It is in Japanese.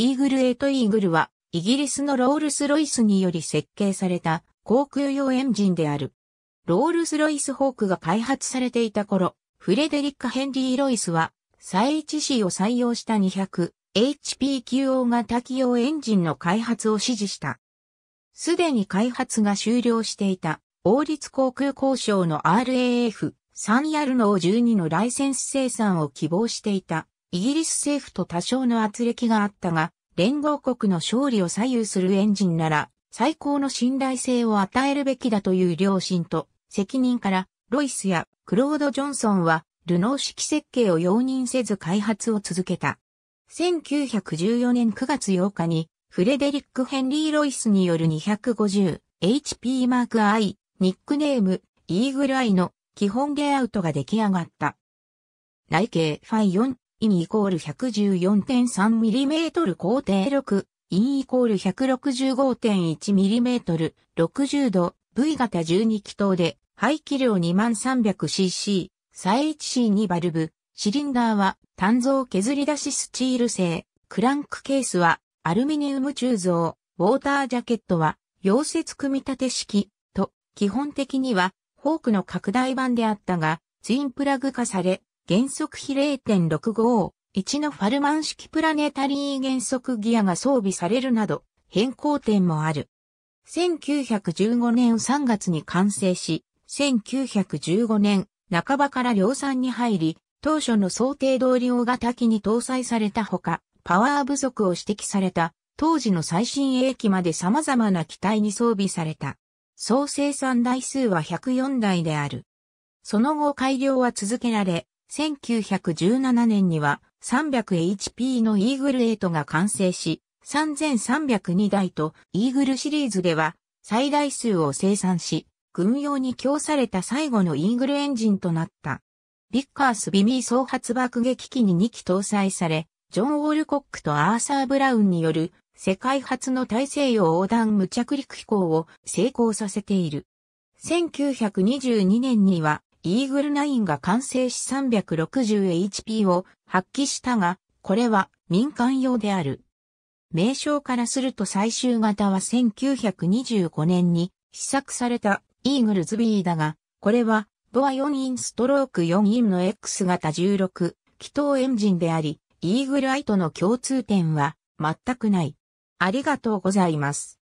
イーグル8イーグルは、イギリスのロールス・ロイスにより設計された航空用エンジンである。ロールス・ロイス・ホークが開発されていた頃、フレデリック・ヘンリー・ロイスは、再 1C を採用した 200HP 級大型機用エンジンの開発を指示した。すでに開発が終了していた、王立航空交渉の RAF、3ヤルノー12のライセンス生産を希望していたイギリス政府と多少の圧力があったが、連合国の勝利を左右するエンジンなら、最高の信頼性を与えるべきだという良心と責任から、ロイスやクロード・ジョンソンは、ルノー式設計を容認せず開発を続けた。1914年9月8日に、フレデリック・ヘンリー・ロイスによる 250HP マーク I、ニックネーム、イーグル・アイの基本レイアウトが出来上がった。内径ファイ4イン、イコール 114.3mm 工程6、イン、イコール 165.1mm、60度、V 型12気筒で、排気量 2300cc、再 1C2 バルブ、シリンダーは単造削り出しスチール製、クランクケースはアルミニウム鋳造、ウォータージャケットは溶接組み立て式と基本的にはフォークの拡大版であったがツインプラグ化され原則比0.651のファルマン式プラネタリー原則ギアが装備されるなど変更点もある。1915年3月に完成し、1915年半ばから量産に入り、当初の想定通り大型機に搭載されたほか、パワー不足を指摘された当時の最新鋭機まで様々な機体に装備された。総生産台数は104台である。その後改良は続けられ、1917年には 300HP のイーグル8が完成し、3302台とイーグルシリーズでは最大数を生産し、軍用に供された最後のイーグルエンジンとなった。ビッカースビミー総発爆撃機に2機搭載され、ジョン・オールコックとアーサー・ブラウンによる世界初の大西洋横断無着陸飛行を成功させている。1922年にはイーグル9が完成し 360HP を発揮したが、これは民間用である。名称からすると最終型は1925年に試作されたイーグルズビーだが、これはボア4インストローク4インの X 型16気筒エンジンであり、イーグルアイとの共通点は全くない。ありがとうございます。